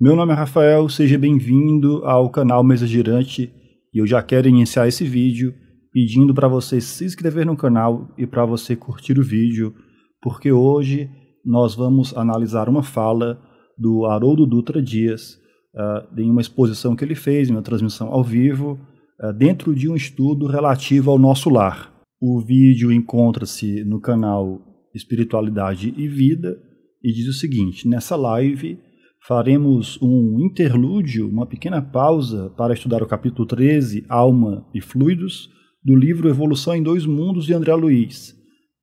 Meu nome é Rafael, seja bem-vindo ao canal Mesa Girante e eu já quero iniciar esse vídeo pedindo para você se inscrever no canal e para você curtir o vídeo, porque hoje nós vamos analisar uma fala do Haroldo Dutra Dias uh, em uma exposição que ele fez, em uma transmissão ao vivo, uh, dentro de um estudo relativo ao nosso lar. O vídeo encontra-se no canal Espiritualidade e Vida e diz o seguinte: nessa live faremos um interlúdio, uma pequena pausa para estudar o capítulo 13, Alma e Fluidos, do livro Evolução em Dois Mundos de André Luiz,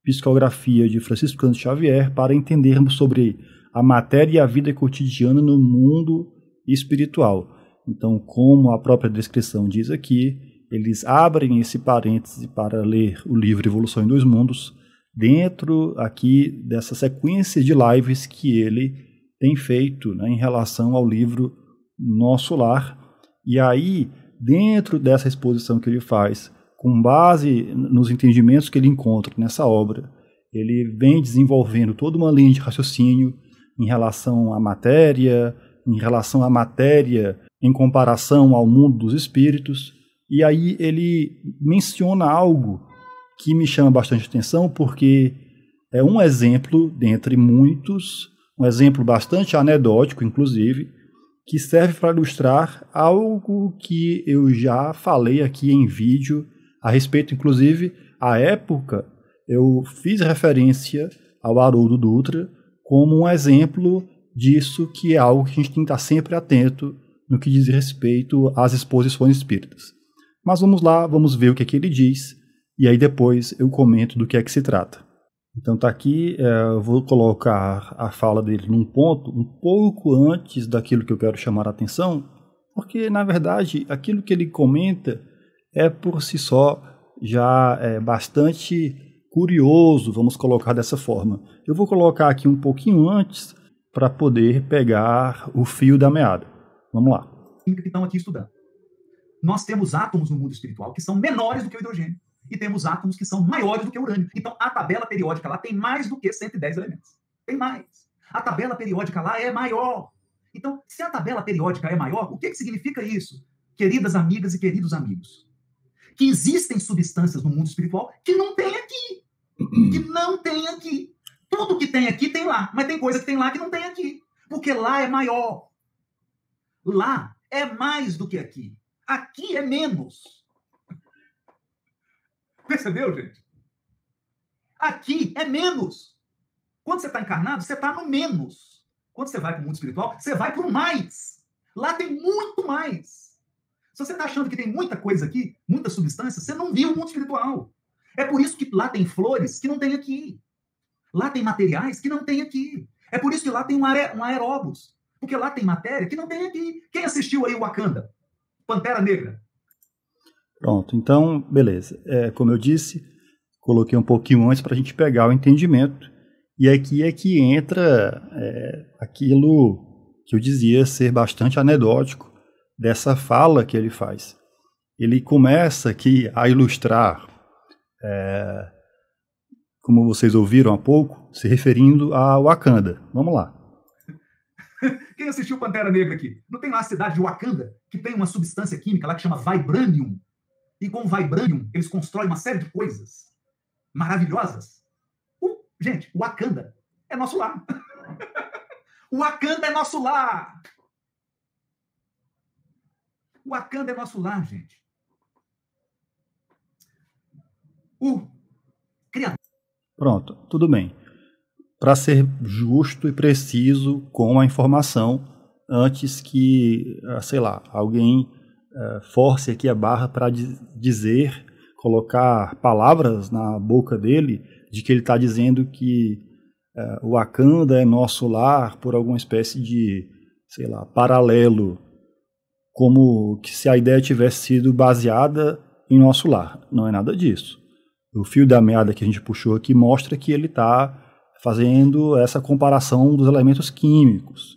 psicografia de Francisco Cândido Xavier, para entendermos sobre a matéria e a vida cotidiana no mundo espiritual. Então, como a própria descrição diz aqui, eles abrem esse parêntese para ler o livro Evolução em Dois Mundos dentro aqui dessa sequência de lives que ele tem feito né, em relação ao livro Nosso Lar. E aí, dentro dessa exposição que ele faz, com base nos entendimentos que ele encontra nessa obra, ele vem desenvolvendo toda uma linha de raciocínio em relação à matéria, em relação à matéria em comparação ao mundo dos espíritos. E aí ele menciona algo que me chama bastante atenção, porque é um exemplo dentre muitos um exemplo bastante anedótico, inclusive, que serve para ilustrar algo que eu já falei aqui em vídeo a respeito, inclusive, à época eu fiz referência ao Haroldo Dutra como um exemplo disso que é algo que a gente tem que estar sempre atento no que diz respeito às exposições espíritas. Mas vamos lá, vamos ver o que, é que ele diz e aí depois eu comento do que é que se trata. Então está aqui, é, eu vou colocar a fala dele num ponto um pouco antes daquilo que eu quero chamar a atenção, porque na verdade aquilo que ele comenta é por si só já é bastante curioso, vamos colocar dessa forma. Eu vou colocar aqui um pouquinho antes para poder pegar o fio da meada. Vamos lá. Que estão aqui estudando. Nós temos átomos no mundo espiritual que são menores do que o hidrogênio e temos átomos que são maiores do que o urânio. Então, a tabela periódica lá tem mais do que 110 elementos. Tem mais. A tabela periódica lá é maior. Então, se a tabela periódica é maior, o que, que significa isso? Queridas amigas e queridos amigos, que existem substâncias no mundo espiritual que não tem aqui. Que não tem aqui. Tudo que tem aqui tem lá, mas tem coisa que tem lá que não tem aqui. Porque lá é maior. Lá é mais do que aqui. Aqui é menos. Percebeu, gente? Aqui é menos. Quando você está encarnado, você está no menos. Quando você vai para o mundo espiritual, você vai para o mais. Lá tem muito mais. Se você está achando que tem muita coisa aqui, muita substância, você não viu o mundo espiritual. É por isso que lá tem flores que não tem aqui. Lá tem materiais que não tem aqui. É por isso que lá tem um, aer um aeróbus. Porque lá tem matéria que não tem aqui. Quem assistiu aí o Wakanda? Pantera Negra. Pronto, então, beleza. É, como eu disse, coloquei um pouquinho antes para a gente pegar o entendimento. E aqui é que entra é, aquilo que eu dizia ser bastante anedótico dessa fala que ele faz. Ele começa aqui a ilustrar, é, como vocês ouviram há pouco, se referindo a Wakanda. Vamos lá. Quem assistiu Pantera Negra aqui? Não tem lá a cidade de Wakanda que tem uma substância química lá que chama vibranium, e com o Vibranium, eles constroem uma série de coisas maravilhosas. O, gente, o Wakanda é nosso lar. o Wakanda é nosso lar. O Wakanda é nosso lar, gente. O criador. Pronto, tudo bem. Para ser justo e preciso com a informação, antes que, ah, sei lá, alguém é, force aqui a barra para dizer, colocar palavras na boca dele de que ele está dizendo que uh, é, Akanda é nosso lar por alguma espécie de, sei lá, paralelo, como que se a ideia tivesse sido baseada em nosso lar. Não é nada disso. O fio da meada que a gente puxou aqui mostra que ele está fazendo essa comparação dos elementos químicos,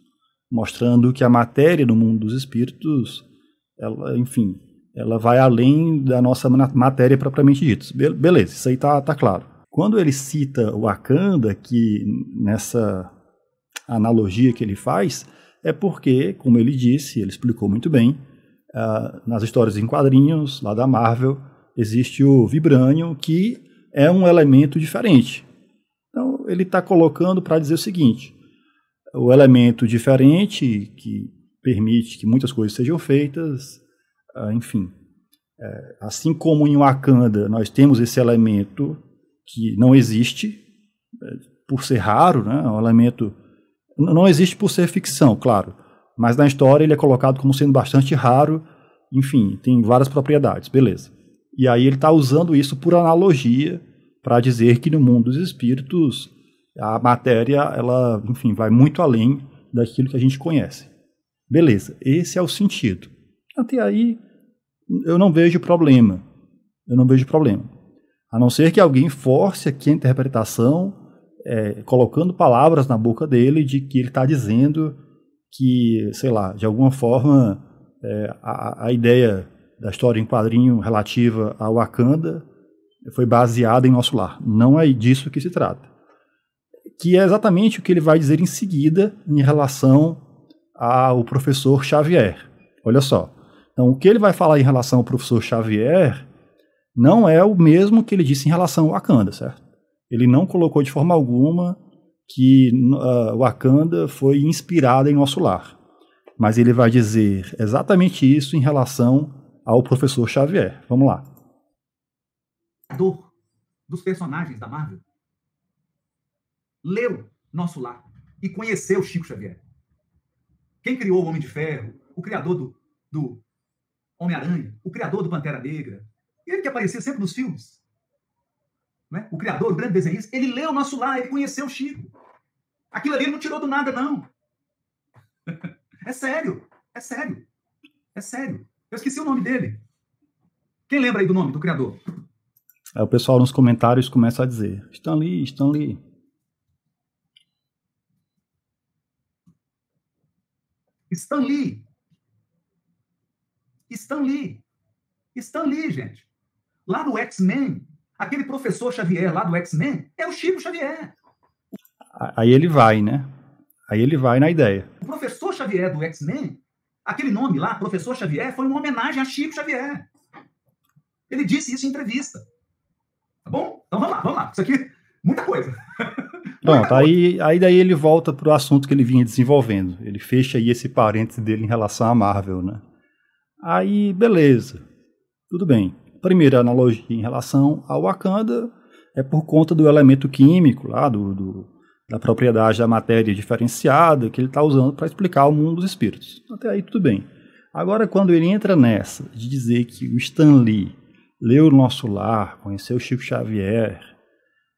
mostrando que a matéria no mundo dos espíritos ela, enfim, ela vai além da nossa matéria propriamente dita. Be beleza, isso aí tá, tá claro. Quando ele cita o Akanda, que nessa analogia que ele faz, é porque, como ele disse, ele explicou muito bem, uh, nas histórias em quadrinhos lá da Marvel, existe o Vibranium, que é um elemento diferente. Então, ele está colocando para dizer o seguinte: o elemento diferente, que permite que muitas coisas sejam feitas, ah, enfim. É, assim como em Wakanda nós temos esse elemento que não existe, é, por ser raro, né, é um elemento não existe por ser ficção, claro, mas na história ele é colocado como sendo bastante raro, enfim, tem várias propriedades, beleza. E aí ele está usando isso por analogia para dizer que no mundo dos espíritos a matéria ela, enfim, vai muito além daquilo que a gente conhece. Beleza, esse é o sentido. Até aí, eu não vejo problema. Eu não vejo problema. A não ser que alguém force aqui a interpretação, é, colocando palavras na boca dele de que ele está dizendo que, sei lá, de alguma forma, é, a, a ideia da história em quadrinho relativa a Wakanda foi baseada em nosso lar. Não é disso que se trata. Que é exatamente o que ele vai dizer em seguida em relação ao professor Xavier. Olha só. Então, o que ele vai falar em relação ao professor Xavier não é o mesmo que ele disse em relação ao Wakanda, certo? Ele não colocou de forma alguma que uh, Wakanda foi inspirado em nosso lar. Mas ele vai dizer exatamente isso em relação ao professor Xavier. Vamos lá. Do, dos personagens da Marvel leu Nosso Lar e conheceu Chico Xavier. Quem criou o Homem de Ferro, o criador do, do Homem-Aranha, o criador do Pantera Negra. Ele que aparecia sempre nos filmes. Né? O criador, o grande desenhista, ele leu o nosso lar, ele conheceu o Chico. Aquilo ali ele não tirou do nada, não. É sério, é sério, é sério. Eu esqueci o nome dele. Quem lembra aí do nome do criador? Aí é, o pessoal nos comentários começa a dizer: Stanley, Stanley. Stan Lee. Stan Lee. Stan Lee, gente. Lá do X-Men, aquele professor Xavier lá do X-Men é o Chico Xavier. Aí ele vai, né? Aí ele vai na ideia. O professor Xavier do X-Men, aquele nome lá, professor Xavier, foi uma homenagem a Chico Xavier. Ele disse isso em entrevista. Tá bom? Então vamos lá, vamos lá. Isso aqui, muita coisa. Pronto, aí, aí daí ele volta para o assunto que ele vinha desenvolvendo. Ele fecha aí esse parêntese dele em relação à Marvel, né? Aí, beleza. Tudo bem. Primeira analogia em relação ao Wakanda é por conta do elemento químico lá, do, do da propriedade da matéria diferenciada que ele está usando para explicar o mundo dos espíritos. Até aí tudo bem. Agora, quando ele entra nessa de dizer que o Stan Lee leu o Nosso Lar, conheceu Chico Xavier,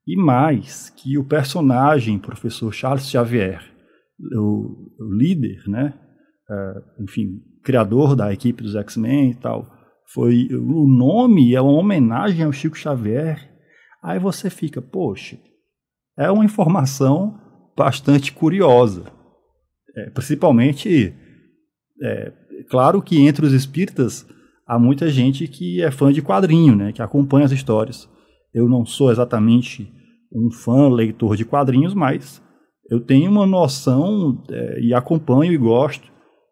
e mais, que o personagem, professor Charles Xavier, o, o líder, né, uh, enfim, criador da equipe dos X-Men e tal, foi o nome é uma homenagem ao Chico Xavier. Aí você fica, poxa, é uma informação bastante curiosa. É, principalmente, é, claro que entre os espíritas há muita gente que é fã de quadrinho, né, que acompanha as histórias. Eu não sou exatamente um fã leitor de quadrinhos, mas eu tenho uma noção é, e acompanho e gosto.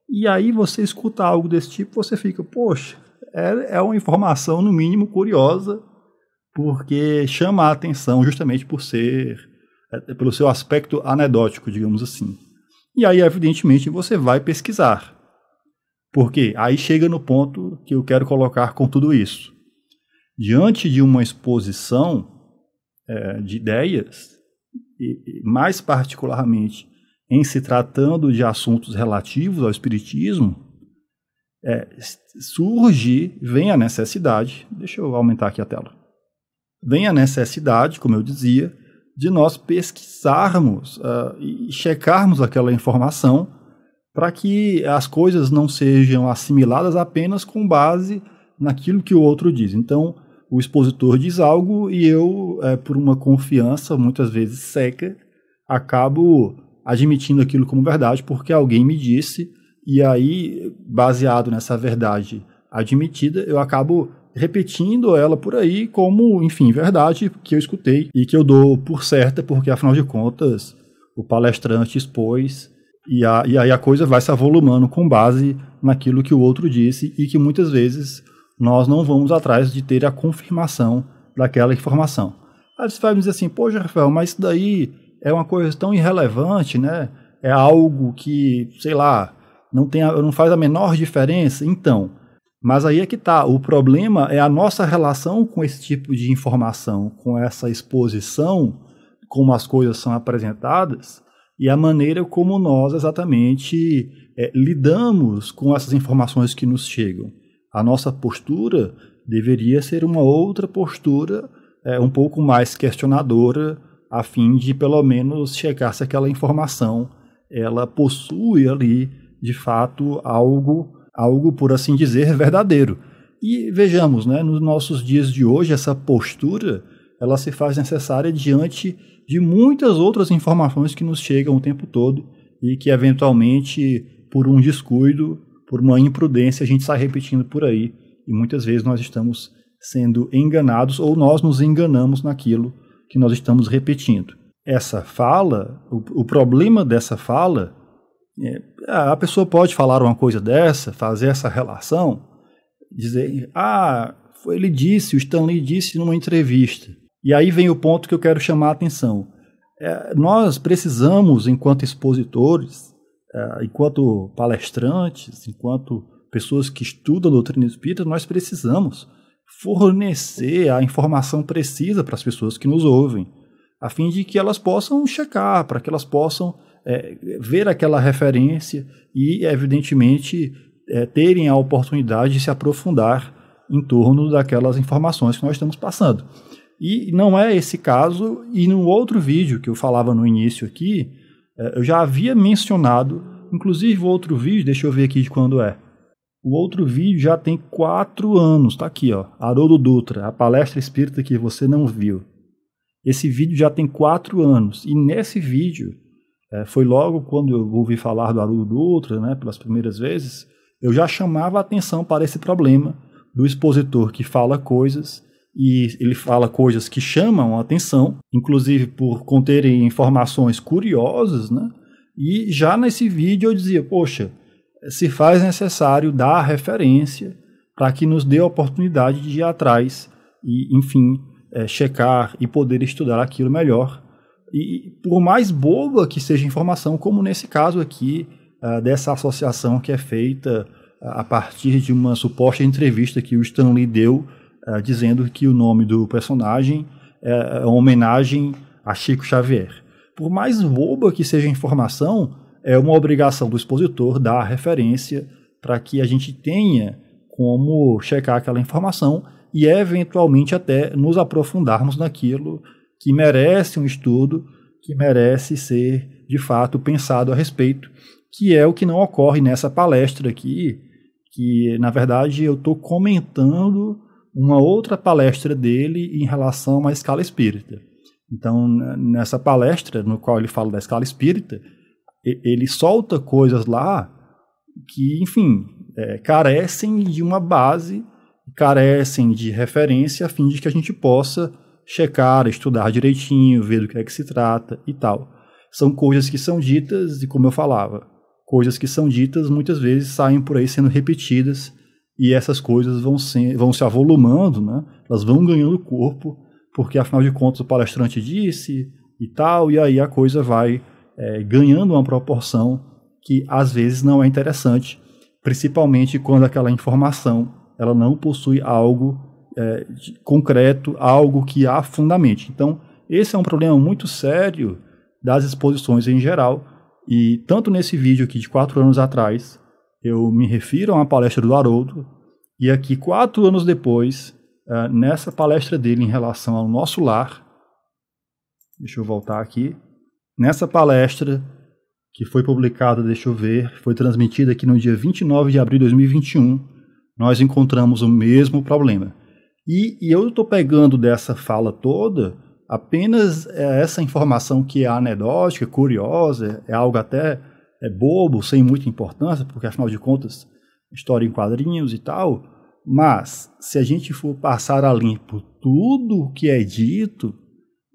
E aí você escuta algo desse tipo, você fica, poxa, é, é uma informação no mínimo curiosa, porque chama a atenção justamente por ser é, pelo seu aspecto anedótico, digamos assim. E aí, evidentemente, você vai pesquisar. Porque aí chega no ponto que eu quero colocar com tudo isso diante de uma exposição é, de ideias, e, mais particularmente em se tratando de assuntos relativos ao Espiritismo, é, surge, vem a necessidade, deixa eu aumentar aqui a tela, vem a necessidade, como eu dizia, de nós pesquisarmos uh, e checarmos aquela informação para que as coisas não sejam assimiladas apenas com base naquilo que o outro diz. Então, o expositor diz algo e eu, é, por uma confiança muitas vezes seca, acabo admitindo aquilo como verdade porque alguém me disse e aí, baseado nessa verdade admitida, eu acabo repetindo ela por aí como, enfim, verdade que eu escutei e que eu dou por certa, porque afinal de contas o palestrante expôs e, a, e aí a coisa vai se avolumando com base naquilo que o outro disse e que muitas vezes nós não vamos atrás de ter a confirmação daquela informação. Aí você vai me dizer assim, poxa, Rafael, mas isso daí é uma coisa tão irrelevante, né? É algo que, sei lá, não, tem a, não faz a menor diferença. Então, mas aí é que está. O problema é a nossa relação com esse tipo de informação, com essa exposição, como as coisas são apresentadas e a maneira como nós exatamente é, lidamos com essas informações que nos chegam a nossa postura deveria ser uma outra postura é, um pouco mais questionadora, a fim de pelo menos checar se aquela informação ela possui ali de fato algo, algo por assim dizer verdadeiro. E vejamos, né, nos nossos dias de hoje essa postura ela se faz necessária diante de muitas outras informações que nos chegam o tempo todo e que eventualmente por um descuido por uma imprudência, a gente sai repetindo por aí e muitas vezes nós estamos sendo enganados ou nós nos enganamos naquilo que nós estamos repetindo. Essa fala, o, o problema dessa fala, é, a pessoa pode falar uma coisa dessa, fazer essa relação, dizer, ah, foi, ele disse, o Stanley disse numa entrevista. E aí vem o ponto que eu quero chamar a atenção. É, nós precisamos, enquanto expositores, é, enquanto palestrantes, enquanto pessoas que estudam a doutrina espírita, nós precisamos fornecer a informação precisa para as pessoas que nos ouvem, a fim de que elas possam checar, para que elas possam é, ver aquela referência e, evidentemente, é, terem a oportunidade de se aprofundar em torno daquelas informações que nós estamos passando. E não é esse caso, e no outro vídeo que eu falava no início aqui, é, eu já havia mencionado, inclusive o outro vídeo, deixa eu ver aqui de quando é. O outro vídeo já tem quatro anos, tá aqui, ó. Haroldo Dutra, a palestra espírita que você não viu. Esse vídeo já tem quatro anos. E nesse vídeo, é, foi logo quando eu ouvi falar do Haroldo Dutra, né, pelas primeiras vezes, eu já chamava a atenção para esse problema do expositor que fala coisas e ele fala coisas que chamam a atenção, inclusive por conterem informações curiosas, né? E já nesse vídeo eu dizia, poxa, se faz necessário dar a referência para que nos dê a oportunidade de ir atrás e, enfim, é, checar e poder estudar aquilo melhor. E por mais boba que seja a informação, como nesse caso aqui, uh, dessa associação que é feita ah, a partir de uma suposta entrevista que o Stanley deu eh, dizendo que o nome do personagem é, é uma homenagem a Chico Xavier. Por mais boba que seja a informação, é uma obrigação do expositor dar a referência para que a gente tenha como checar aquela informação e eventualmente até nos aprofundarmos naquilo que merece um estudo, que merece ser de fato pensado a respeito, que é o que não ocorre nessa palestra aqui, que na verdade eu estou comentando uma outra palestra dele em relação à escala espírita. Então, nessa palestra, no qual ele fala da escala espírita, ele solta coisas lá que, enfim, é, carecem de uma base, carecem de referência, a fim de que a gente possa checar, estudar direitinho, ver do que é que se trata e tal. São coisas que são ditas, e como eu falava, coisas que são ditas muitas vezes saem por aí sendo repetidas e essas coisas vão se, vão se avolumando, né? elas vão ganhando corpo, porque afinal de contas o palestrante disse e tal, e aí a coisa vai é, ganhando uma proporção que às vezes não é interessante, principalmente quando aquela informação ela não possui algo é, concreto, algo que há fundamente. Então, esse é um problema muito sério das exposições em geral, e tanto nesse vídeo aqui de quatro anos atrás, eu me refiro a uma palestra do Haroldo, e aqui, quatro anos depois, uh, nessa palestra dele em relação ao nosso lar, deixa eu voltar aqui, nessa palestra que foi publicada, deixa eu ver, foi transmitida aqui no dia 29 de abril de 2021, nós encontramos o mesmo problema. E, e eu estou pegando dessa fala toda apenas eh, essa informação que é anedótica, curiosa, é algo até é, bobo, sem muita importância, porque afinal de contas, história em quadrinhos e tal. Mas se a gente for passar a limpo tudo o que é dito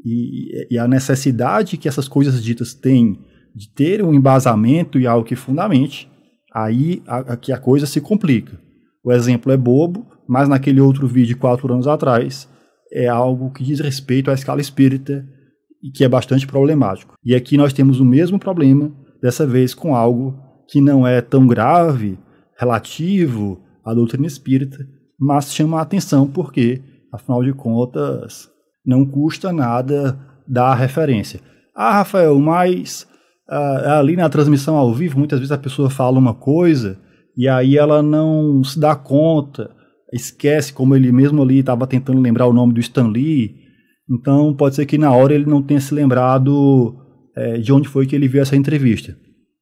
e, e a necessidade que essas coisas ditas têm de ter um embasamento e algo que fundamente, aí a, a, que a coisa se complica. O exemplo é bobo, mas naquele outro vídeo quatro anos atrás é algo que diz respeito à escala espírita e que é bastante problemático. E aqui nós temos o mesmo problema dessa vez com algo que não é tão grave, relativo à doutrina espírita, mas chama a atenção porque, afinal de contas, não custa nada dar a referência. Ah, Rafael, mas ah, é ali na transmissão ao vivo, muitas vezes a pessoa fala uma coisa e aí ela não se dá conta, esquece, como ele mesmo ali estava tentando lembrar o nome do Stan Lee. Então pode ser que na hora ele não tenha se lembrado é, de onde foi que ele viu essa entrevista.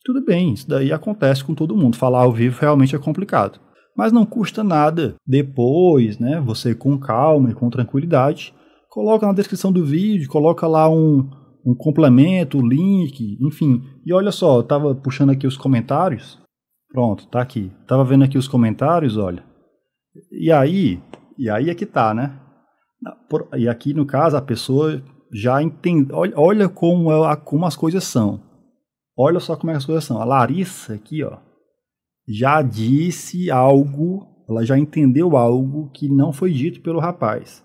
Tudo bem, isso daí acontece com todo mundo. Falar ao vivo realmente é complicado. Mas não custa nada depois, né? Você com calma e com tranquilidade, coloca na descrição do vídeo, coloca lá um, um complemento, um link, enfim. E olha só, eu tava puxando aqui os comentários. Pronto, tá aqui. Tava vendo aqui os comentários, olha. E aí, e aí é que tá, né? E aqui no caso a pessoa já entende. Olha, olha como, é, como as coisas são. Olha só como é as coisas são. A Larissa aqui, ó, já disse algo, ela já entendeu algo que não foi dito pelo rapaz.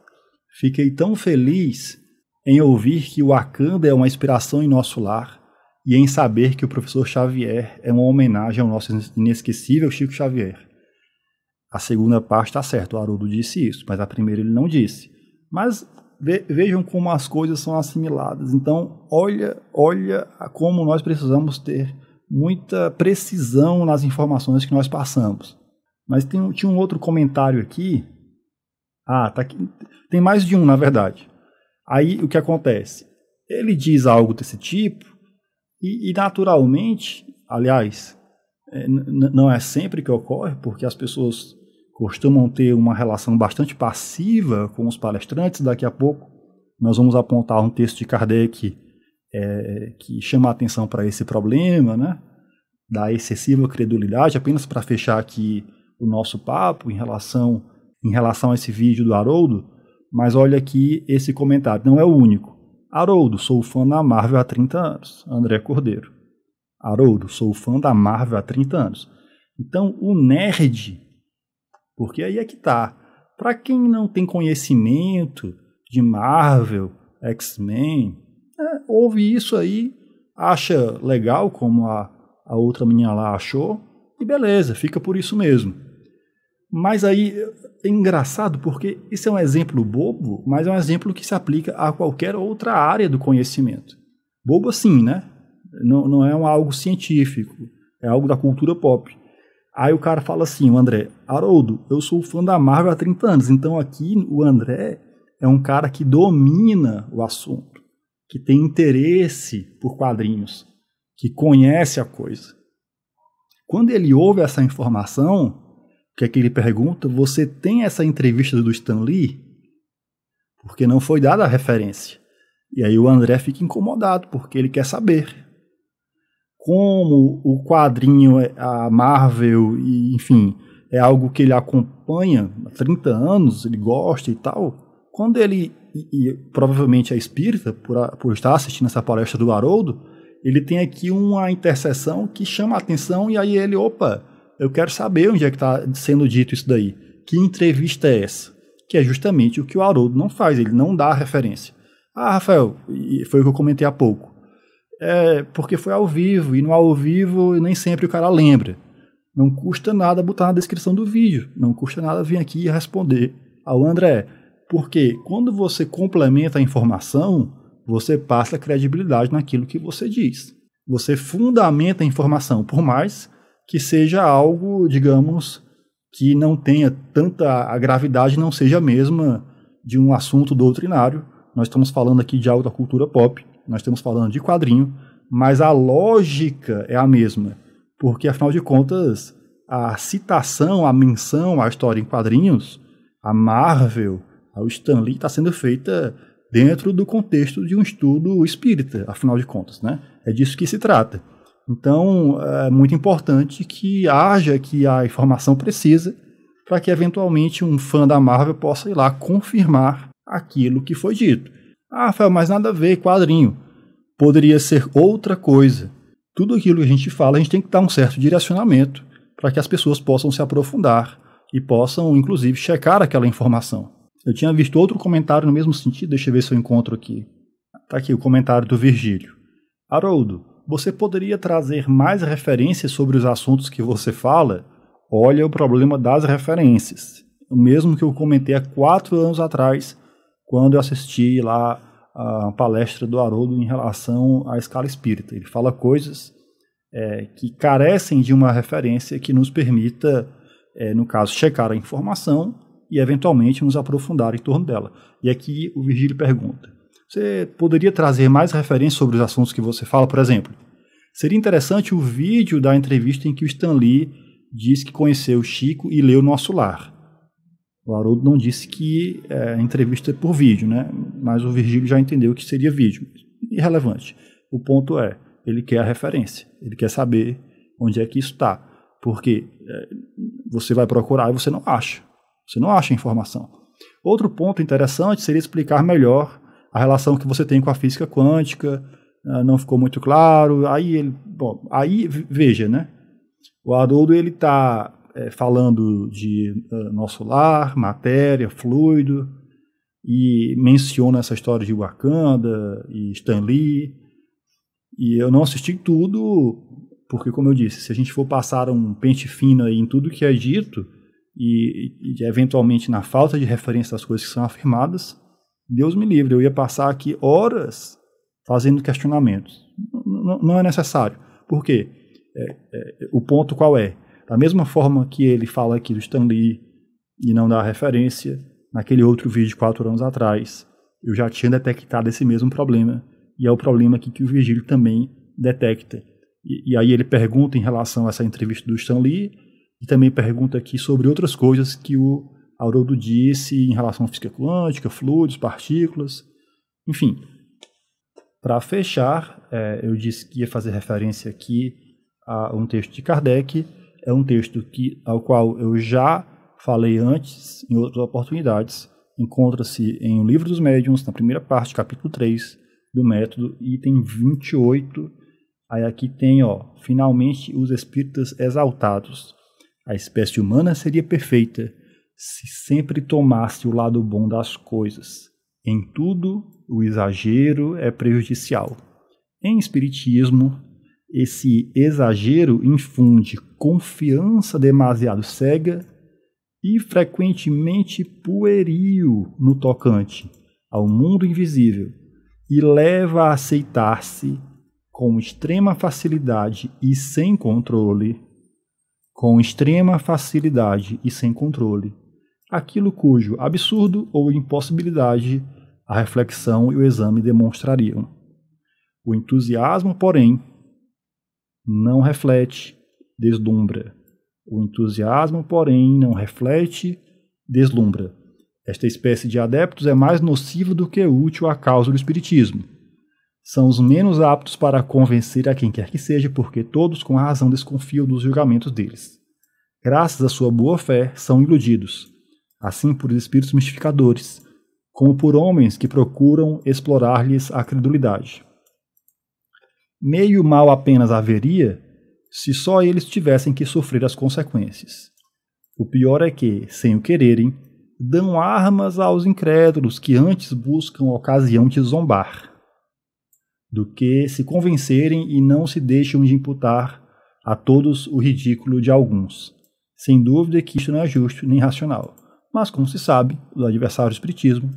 Fiquei tão feliz em ouvir que o Akanda é uma inspiração em nosso lar e em saber que o professor Xavier é uma homenagem ao nosso inesquecível Chico Xavier. A segunda parte está certo, o Haroldo disse isso, mas a primeira ele não disse. Mas ve, vejam como as coisas são assimiladas. Então, olha, olha como nós precisamos ter muita precisão nas informações que nós passamos. Mas tem, tinha um outro comentário aqui. Ah, tá aqui. Tem mais de um, na verdade. Aí o que acontece? Ele diz algo desse tipo e, e naturalmente, aliás, é, não é sempre que ocorre, porque as pessoas costumam ter uma relação bastante passiva com os palestrantes. Daqui a pouco nós vamos apontar um texto de Kardec é, que chama a atenção para esse problema, né? Da excessiva credulidade, apenas para fechar aqui o nosso papo em relação, em relação a esse vídeo do Haroldo, mas olha aqui esse comentário, não é o único. Haroldo, sou fã da Marvel há 30 anos. André Cordeiro. Haroldo, sou fã da Marvel há 30 anos. Então, o nerd porque aí é que tá. Para quem não tem conhecimento de Marvel, X-Men, é, ouve isso aí, acha legal, como a, a outra menina lá achou, e beleza, fica por isso mesmo. Mas aí é engraçado porque isso é um exemplo bobo, mas é um exemplo que se aplica a qualquer outra área do conhecimento. Bobo assim, né? Não, não é um algo científico, é algo da cultura pop. Aí o cara fala assim, o André, Haroldo, eu sou fã da Marvel há 30 anos, então aqui o André é um cara que domina o assunto, que tem interesse por quadrinhos, que conhece a coisa. Quando ele ouve essa informação, que é que ele pergunta, você tem essa entrevista do Stan Lee? Porque não foi dada a referência. E aí o André fica incomodado, porque ele quer saber como o quadrinho, é, a Marvel, e, enfim, é algo que ele acompanha há 30 anos, ele gosta e tal, quando ele, e, e provavelmente é espírita, por, a, por estar assistindo essa palestra do Haroldo, ele tem aqui uma interseção que chama a atenção e aí ele, opa, eu quero saber onde é que está sendo dito isso daí. Que entrevista é essa? Que é justamente o que o Haroldo não faz, ele não dá referência. Ah, Rafael, foi o que eu comentei há pouco é porque foi ao vivo, e no ao vivo nem sempre o cara lembra. Não custa nada botar na descrição do vídeo, não custa nada vir aqui e responder ao André. Porque quando você complementa a informação, você passa credibilidade naquilo que você diz. Você fundamenta a informação, por mais que seja algo, digamos, que não tenha tanta a gravidade, não seja a mesma de um assunto doutrinário. Nós estamos falando aqui de algo da cultura pop, nós estamos falando de quadrinho, mas a lógica é a mesma, porque afinal de contas, a citação, a menção à história em quadrinhos, a Marvel, a Stan Lee, está sendo feita dentro do contexto de um estudo espírita, afinal de contas, né? É disso que se trata. Então, é muito importante que haja que a informação precisa para que eventualmente um fã da Marvel possa ir lá confirmar aquilo que foi dito. Ah, Rafael, mas nada a ver, quadrinho. Poderia ser outra coisa. Tudo aquilo que a gente fala, a gente tem que dar um certo direcionamento para que as pessoas possam se aprofundar e possam, inclusive, checar aquela informação. Eu tinha visto outro comentário no mesmo sentido, deixa eu ver se eu encontro aqui. Está aqui o comentário do Virgílio. Haroldo, você poderia trazer mais referências sobre os assuntos que você fala? Olha o problema das referências. O mesmo que eu comentei há quatro anos atrás quando eu assisti lá a palestra do Haroldo em relação à escala espírita. Ele fala coisas é, que carecem de uma referência que nos permita, é, no caso, checar a informação e eventualmente nos aprofundar em torno dela. E aqui o Virgílio pergunta: você poderia trazer mais referências sobre os assuntos que você fala, por exemplo? Seria interessante o vídeo da entrevista em que o Stan Lee diz que conheceu Chico e leu Nosso Lar. O Haroldo não disse que é, a entrevista é por vídeo, né? Mas o Virgílio já entendeu que seria vídeo. Irrelevante. O ponto é, ele quer a referência, ele quer saber onde é que isso está. Porque é, você vai procurar e você não acha. Você não acha a informação. Outro ponto interessante seria explicar melhor a relação que você tem com a física quântica. Né? Não ficou muito claro. Aí ele. Bom, aí veja, né? O Haroldo ele está é, falando de uh, nosso lar, matéria, fluido, e menciona essa história de Wakanda e Stan Lee. E eu não assisti tudo, porque, como eu disse, se a gente for passar um pente fino em tudo que é dito, e, e eventualmente na falta de referência das coisas que são afirmadas, Deus me livre, eu ia passar aqui horas fazendo questionamentos. não é necessário. Por quê? É, é, o ponto qual é? Da mesma forma que ele fala aqui do Stan Lee e não dá referência, naquele outro vídeo quatro anos atrás, eu já tinha detectado esse mesmo problema. E é o problema aqui que o Virgílio também detecta. E, e, aí ele pergunta em relação a essa entrevista do Stan Lee e também pergunta aqui sobre outras coisas que o Haroldo disse em relação à física quântica, fluidos, partículas, enfim. Para fechar, é, eu disse que ia fazer referência aqui a um texto de Kardec, é um texto que, ao qual eu já falei antes, em outras oportunidades. Encontra-se em O Livro dos Médiuns, na primeira parte, capítulo 3 do método, item 28. Aí aqui tem, ó, finalmente os espíritas exaltados. A espécie humana seria perfeita se sempre tomasse o lado bom das coisas. Em tudo, o exagero é prejudicial. Em espiritismo, esse exagero infunde confiança demasiado cega e frequentemente pueril no tocante ao mundo invisível e leva a aceitar-se com extrema facilidade e sem controle, com extrema facilidade e sem controle, aquilo cujo absurdo ou impossibilidade a reflexão e o exame demonstrariam. O entusiasmo, porém, não reflete, deslumbra. O entusiasmo, porém, não reflete, deslumbra. Esta espécie de adeptos é mais nociva do que útil à causa do espiritismo. São os menos aptos para convencer a quem quer que seja, porque todos com razão desconfiam dos julgamentos deles. Graças à sua boa fé, são iludidos, assim por espíritos mistificadores, como por homens que procuram explorar-lhes a credulidade meio mal apenas haveria se só eles tivessem que sofrer as consequências. O pior é que, sem o quererem, dão armas aos incrédulos que antes buscam a ocasião de zombar, do que se convencerem e não se deixam de imputar a todos o ridículo de alguns. Sem dúvida que isto não é justo nem racional. Mas, como se sabe, os adversários do Espiritismo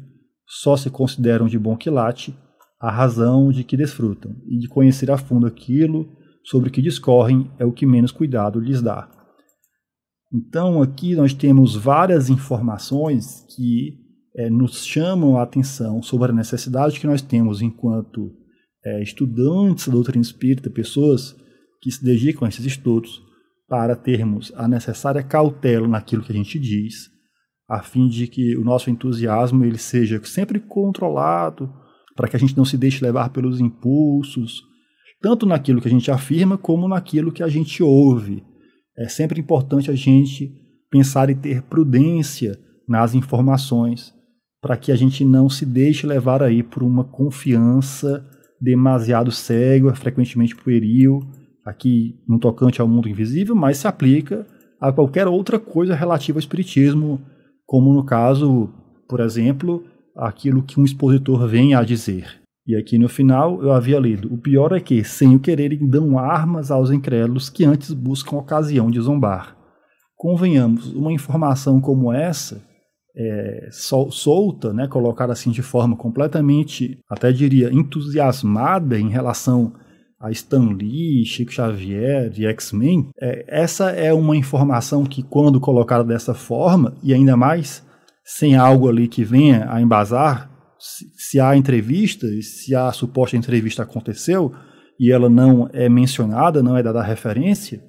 só se consideram de bom quilate a razão de que desfrutam, e de conhecer a fundo aquilo sobre o que discorrem é o que menos cuidado lhes dá. Então, aqui nós temos várias informações que é, nos chamam a atenção sobre a necessidade que nós temos enquanto é, estudantes da doutrina espírita, pessoas que se dedicam a esses estudos, para termos a necessária cautela naquilo que a gente diz, a fim de que o nosso entusiasmo ele seja sempre controlado, para que a gente não se deixe levar pelos impulsos, tanto naquilo que a gente afirma como naquilo que a gente ouve. É sempre importante a gente pensar e ter prudência nas informações para que a gente não se deixe levar aí por uma confiança demasiado cega, frequentemente pueril, aqui no tocante ao mundo invisível, mas se aplica a qualquer outra coisa relativa ao espiritismo, como no caso, por exemplo, aquilo que um expositor vem a dizer. E aqui no final eu havia lido: o pior é que, sem o quererem, dão armas aos incrédulos que antes buscam ocasião de zombar. Convenhamos, uma informação como essa, é, sol, solta, né, assim de forma completamente, até diria, entusiasmada em relação a Stan Lee, Chico Xavier e X-Men, é, essa é uma informação que, quando colocada dessa forma, e ainda mais sem algo ali que venha a embasar se, há entrevista entrevista, se a suposta entrevista aconteceu e ela não é mencionada, não é dada referência,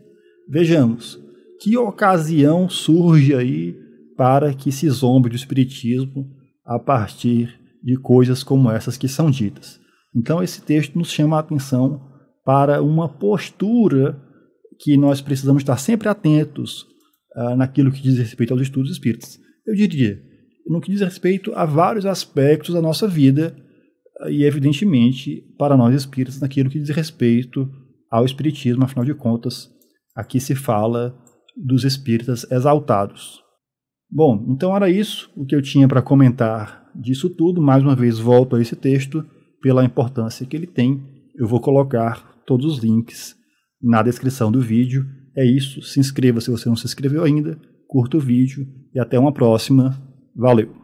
vejamos que ocasião surge aí para que se zombe do espiritismo a partir de coisas como essas que são ditas. Então esse texto nos chama a atenção para uma postura que nós precisamos estar sempre atentos uh, naquilo que diz respeito aos estudos espíritas eu diria, no que diz respeito a vários aspectos da nossa vida eh, e, evidentemente, para nós espíritas, naquilo que diz respeito ao espiritismo, afinal de contas, aqui se fala dos espíritas exaltados. Bom, então era isso o que eu tinha para comentar disso tudo. Mais uma vez, volto a esse texto pela importância que ele tem. Eu vou colocar todos os links na descrição do vídeo. É isso. Se inscreva se você não se inscreveu ainda curta o vídeo e até uma próxima. Valeu!